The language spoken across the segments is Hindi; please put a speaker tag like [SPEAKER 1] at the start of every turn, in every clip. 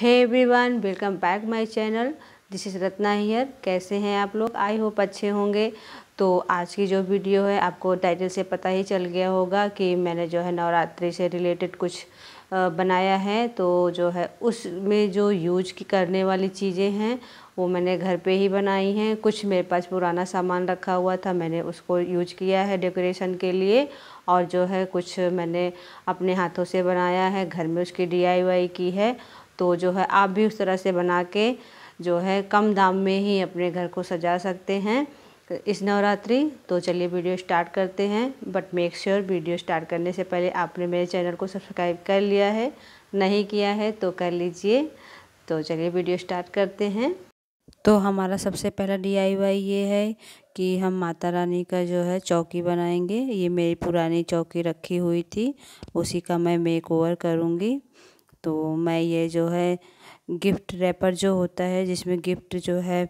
[SPEAKER 1] hey everyone welcome back my channel this is Ratna here कैसे हैं आप लोग आई होप अच्छे होंगे तो आज की जो वीडियो है आपको टाइटल से पता ही चल गया होगा कि मैंने जो है नवरात्रि से रिलेटेड कुछ बनाया है तो जो है उसमें जो यूज की करने वाली चीज़ें हैं वो मैंने घर पे ही बनाई हैं कुछ मेरे पास पुराना सामान रखा हुआ था मैंने उसको यूज किया है डेकोरेशन के लिए और जो है कुछ मैंने अपने हाथों से बनाया है घर में उसकी डी की है तो जो है आप भी उस तरह से बना के जो है कम दाम में ही अपने घर को सजा सकते हैं इस नवरात्रि तो चलिए वीडियो स्टार्ट करते हैं but make sure video start करने से पहले आपने मेरे चैनल को सब्सक्राइब कर लिया है नहीं किया है तो कर लीजिए तो चलिए वीडियो स्टार्ट करते हैं तो हमारा सबसे पहला डी ये है कि हम माता रानी का जो है चौकी बनाएंगे ये मेरी पुरानी चौकी रखी हुई थी उसी का मैं मेक ओवर करूँगी तो मैं ये जो है गिफ्ट रैपर जो होता है जिसमें गिफ्ट जो है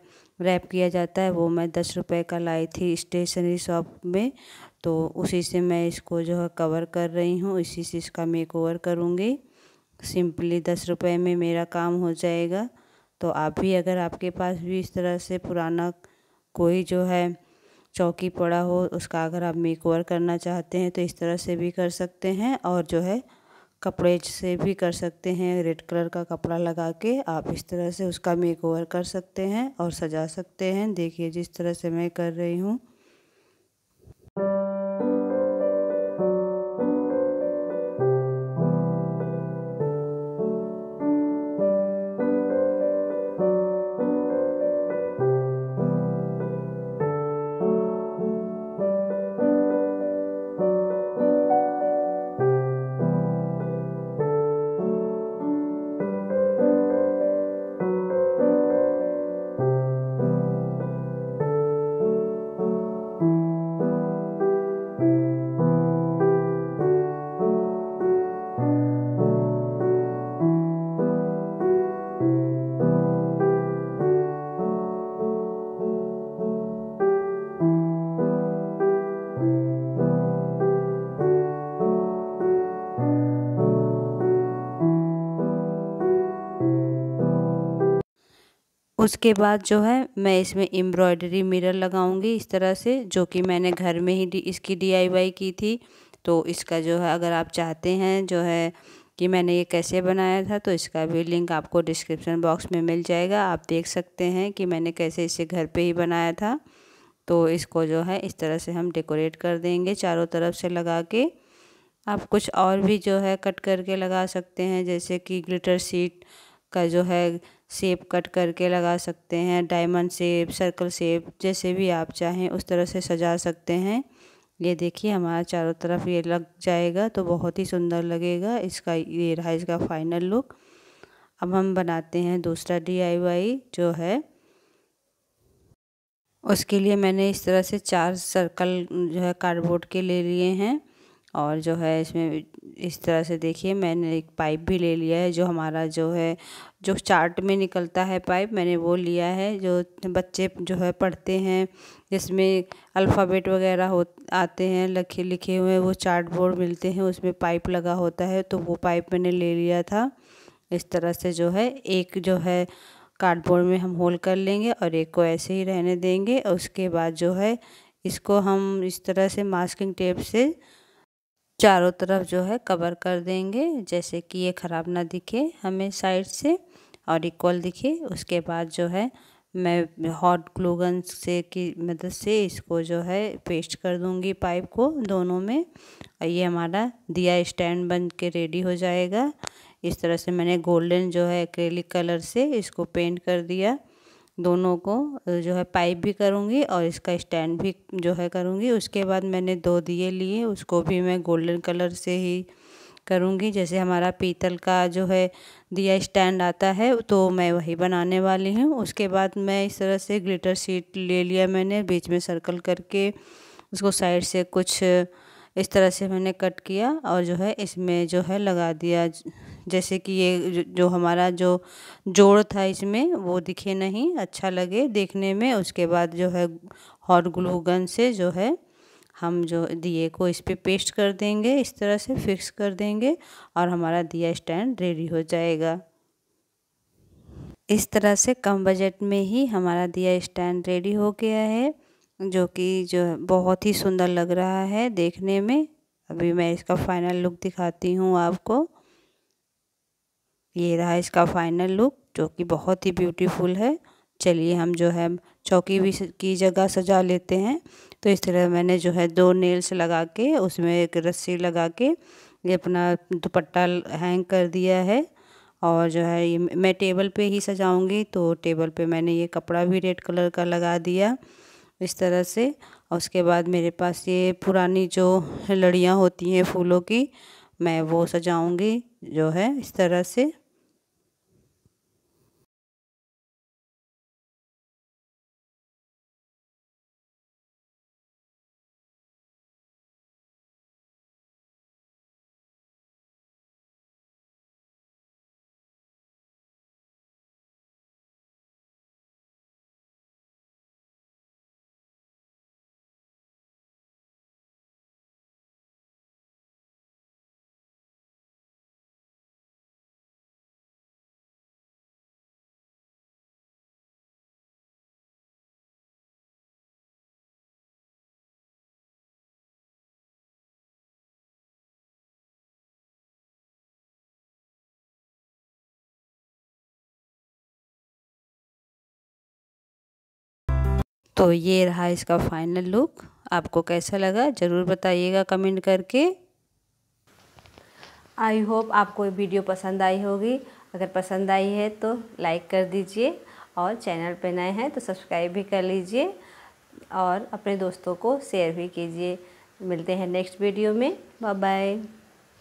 [SPEAKER 1] रैप किया जाता है वो मैं दस रुपए का लाई थी स्टेशनरी शॉप में तो उसी से मैं इसको जो है कवर कर रही हूँ इसी से इसका मेक ओवर करूँगी सिंपली दस रुपए में मेरा काम हो जाएगा तो आप भी अगर आपके पास भी इस तरह से पुराना कोई जो है चौकी पड़ा हो उसका अगर आप मेक ओवर करना चाहते हैं तो इस तरह से भी कर सकते हैं और जो है कपड़े से भी कर सकते हैं रेड कलर का कपड़ा लगा के आप इस तरह से उसका मेकओवर कर सकते हैं और सजा सकते हैं देखिए जिस तरह से मैं कर रही हूँ उसके बाद जो है मैं इसमें एम्ब्रॉयडरी मिरर लगाऊंगी इस तरह से जो कि मैंने घर में ही इसकी डीआईवाई की थी तो इसका जो है अगर आप चाहते हैं जो है कि मैंने ये कैसे बनाया था तो इसका भी लिंक आपको डिस्क्रिप्शन बॉक्स में मिल जाएगा आप देख सकते हैं कि मैंने कैसे इसे घर पर ही बनाया था तो इसको जो है इस तरह से हम डेकोरेट कर देंगे चारों तरफ से लगा के आप कुछ और भी जो है कट करके लगा सकते हैं जैसे कि ग्लिटर सीट का जो है सेप कट करके लगा सकते हैं डायमंड सेप सर्कल सेप जैसे भी आप चाहें उस तरह से सजा सकते हैं ये देखिए हमारा चारों तरफ ये लग जाएगा तो बहुत ही सुंदर लगेगा इसका ये रहा इसका फाइनल लुक अब हम बनाते हैं दूसरा डीआईवाई जो है उसके लिए मैंने इस तरह से चार सर्कल जो है कार्डबोर्ड के ले लिए हैं और जो है इसमें इस तरह से देखिए मैंने एक पाइप भी ले लिया है जो हमारा जो है जो चार्ट में निकलता है पाइप मैंने वो लिया है जो बच्चे जो है पढ़ते हैं जिसमें अल्फ़ाबेट वगैरह हो आते हैं लिखे लिखे हुए वो चार्ट बोर्ड मिलते हैं उसमें पाइप लगा होता है तो वो पाइप मैंने ले लिया था इस तरह से जो है एक जो है कार्डबोर्ड में हम होल कर लेंगे और एक को ऐसे ही रहने देंगे और उसके बाद जो है इसको हम इस तरह से मास्किंग टेप से चारों तरफ जो है कवर कर देंगे जैसे कि ये ख़राब ना दिखे हमें साइड से और इक्वल दिखे उसके बाद जो है मैं हॉट ग्लूगन से की मदद से इसको जो है पेस्ट कर दूंगी पाइप को दोनों में और ये हमारा दिया स्टैंड बन के रेडी हो जाएगा इस तरह से मैंने गोल्डन जो है एक्रेलिक कलर से इसको पेंट कर दिया दोनों को जो है पाइप भी करूँगी और इसका स्टैंड भी जो है करूँगी उसके बाद मैंने दो दिए लिए उसको भी मैं गोल्डन कलर से ही करूँगी जैसे हमारा पीतल का जो है दिया स्टैंड आता है तो मैं वही बनाने वाली हूँ उसके बाद मैं इस तरह से ग्लिटर सीट ले लिया मैंने बीच में सर्कल करके उसको साइड से कुछ इस तरह से मैंने कट किया और जो है इसमें जो है लगा दिया जैसे कि ये जो हमारा जो जोड़ था इसमें वो दिखे नहीं अच्छा लगे देखने में उसके बाद जो है हॉट ग्लू गन से जो है हम जो दिए को इस पर पे पेस्ट कर देंगे इस तरह से फिक्स कर देंगे और हमारा दिया स्टैंड रेडी हो जाएगा इस तरह से कम बजट में ही हमारा दिया स्टैंड रेडी हो गया है जो कि जो बहुत ही सुंदर लग रहा है देखने में अभी मैं इसका फाइनल लुक दिखाती हूँ आपको ये रहा इसका फाइनल लुक जो कि बहुत ही ब्यूटीफुल है चलिए हम जो है चौकी भी की जगह सजा लेते हैं तो इस तरह मैंने जो है दो नेल्स लगा के उसमें एक रस्सी लगा के ये अपना दुपट्टा हैंग कर दिया है और जो है ये मैं टेबल पे ही सजाऊंगी तो टेबल पे मैंने ये कपड़ा भी रेड कलर का लगा दिया इस तरह से और उसके बाद मेरे पास ये पुरानी जो लड़ियाँ होती हैं फूलों की मैं वो सजाऊंगी जो है इस तरह से तो ये रहा इसका फाइनल लुक आपको कैसा लगा ज़रूर बताइएगा कमेंट करके आई होप आपको ये वीडियो पसंद आई होगी अगर पसंद आई है तो लाइक कर दीजिए और चैनल पर नए हैं तो सब्सक्राइब भी कर लीजिए और अपने दोस्तों को शेयर भी कीजिए मिलते हैं नेक्स्ट वीडियो में बाय बाय